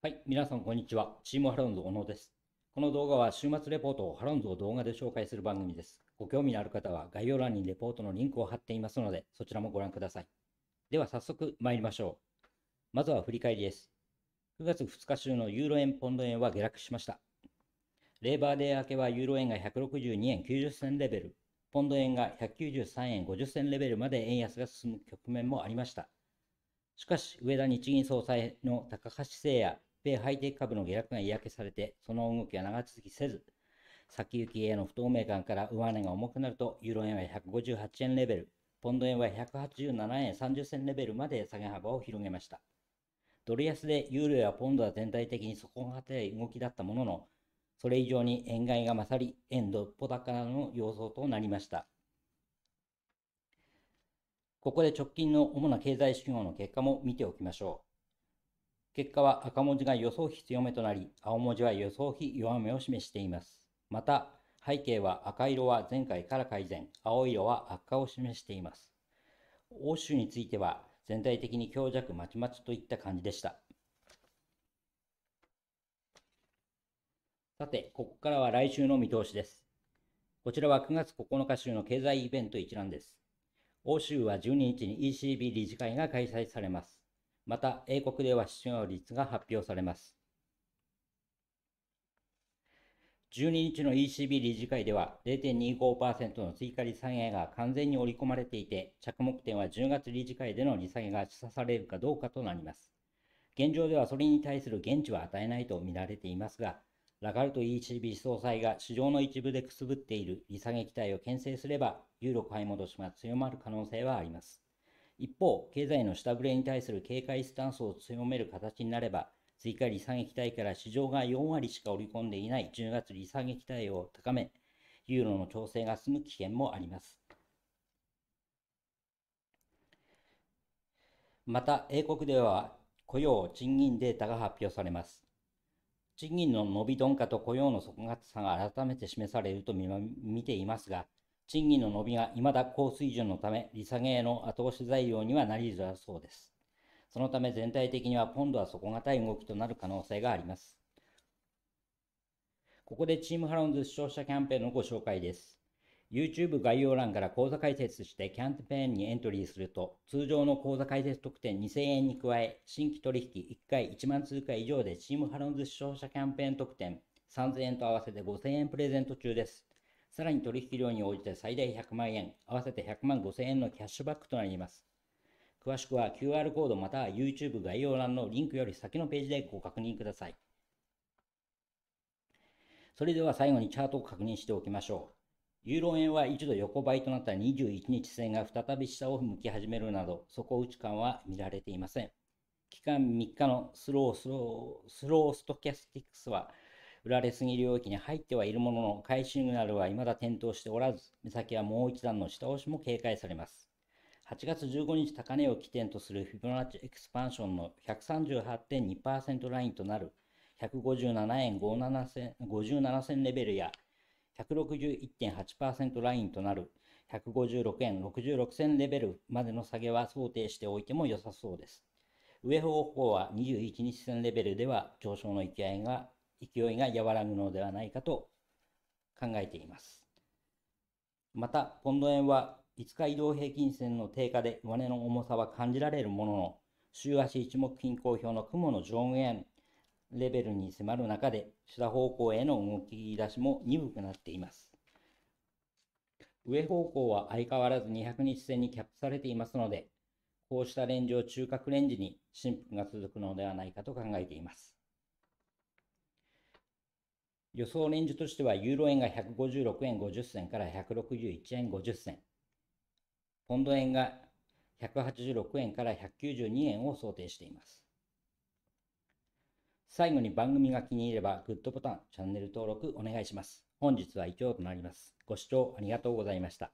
はい、皆さんこんにちは。チームハロンズ小野です。この動画は週末レポートをハロンズを動画で紹介する番組です。ご興味のある方は概要欄にレポートのリンクを貼っていますので、そちらもご覧ください。では早速参りましょう。まずは振り返りです。9月2日週のユーロ円ポンド円は下落しました。レーバーデー明けはユーロ円が162円90銭レベル、ポンド円が193円50銭レベルまで円安が進む局面もありました。しかし、上田日銀総裁の高橋誠也米ハイテク株の下落が嫌気されて、その動きは長続きせず、先行きへの不透明感から上値が重くなると、ユーロ円は158円レベル、ポンド円は187円30銭レベルまで下げ幅を広げました。ドル安でユーロやポンドは全体的に底堅い動きだったものの、それ以上に円買いが勝り、円ドッポ高の様相となりました。ここで直近の主な経済指標の結果も見ておきましょう。結果は赤文字が予想比強めとなり、青文字は予想比弱めを示しています。また、背景は赤色は前回から改善、青色は悪化を示しています。欧州については、全体的に強弱まちまちといった感じでした。さて、ここからは来週の見通しです。こちらは9月9日週の経済イベント一覧です。欧州は12日に ECB 理事会が開催されます。また、英国では失業率が発表されます。12日の ECB 理事会では0.25%の追加利下げが完全に織り込まれていて、着目点は10月理事会での利下げが示唆されるかどうかとなります。現状ではそれに対する現地は与えないと見られていますが、ラガルト ECB 総裁が市場の一部でくすぶっている利下げ期待を牽制すれば、ユーロ買い戻しが強まる可能性はあります。一方、経済の下振れに対する警戒スタンスを強める形になれば、追加利下げ期待から市場が4割しか織り込んでいない10月利下げ期待を高め、ユーロの調整が進む危険もあります。また、英国では雇用・賃金データが発表されます。賃金の伸び鈍化と雇用の底堅さが改めて示されると見ていますが、賃金の伸びが未だ高水準のため、利下げへの後押し材料にはなりづらそうです。そのため全体的にはポンドは底堅い動きとなる可能性があります。ここでチームハロンズ視聴者キャンペーンのご紹介です。YouTube 概要欄から講座解説してキャンペーンにエントリーすると、通常の講座解説特典2000円に加え、新規取引1回1万通貨以上でチームハロンズ視聴者キャンペーン特典3000円と合わせて5000円プレゼント中です。さらに取引量に応じて最大100万円、合わせて100万5000円のキャッシュバックとなります。詳しくは QR コードまたは YouTube 概要欄のリンクより先のページでご確認ください。それでは最後にチャートを確認しておきましょう。ユーロ円は一度横ばいとなった21日線が再び下を向き始めるなど、底打ち感は見られていません。期間3日のスロースロースローストキャスティックスは売られすぎ領域に入ってはいるものの、買いシグナルは未だ点灯しておらず、目先はもう一段の下押しも警戒されます。8月15日高値を起点とするフィボナッチエクスパンションの138.2%ラインとなる157円57銭 ,57 銭レベルや161.8%ラインとなる156円66銭レベルまでの下げは想定しておいても良さそうです。上方向は21日線レベルでは上昇の勢いが勢いが和らぐのではないかと考えています。また、ポンド円は5日移動平均線の低下で胸の重さは感じられるものの、週足一目均衡表の雲の上限レベルに迫る中で、下方向への動き出しも鈍くなっています。上方向は相変わらず200日線にキャップされていますので、こうしたレンジを中核レンジに振幅が続くのではないかと考えています。予想レンジとしては、ユーロ円が156円50銭から161円50銭、ポンド円が186円から192円を想定しています。最後に番組が気に入れば、グッドボタン、チャンネル登録お願いします。本日は以上となります。ご視聴ありがとうございました。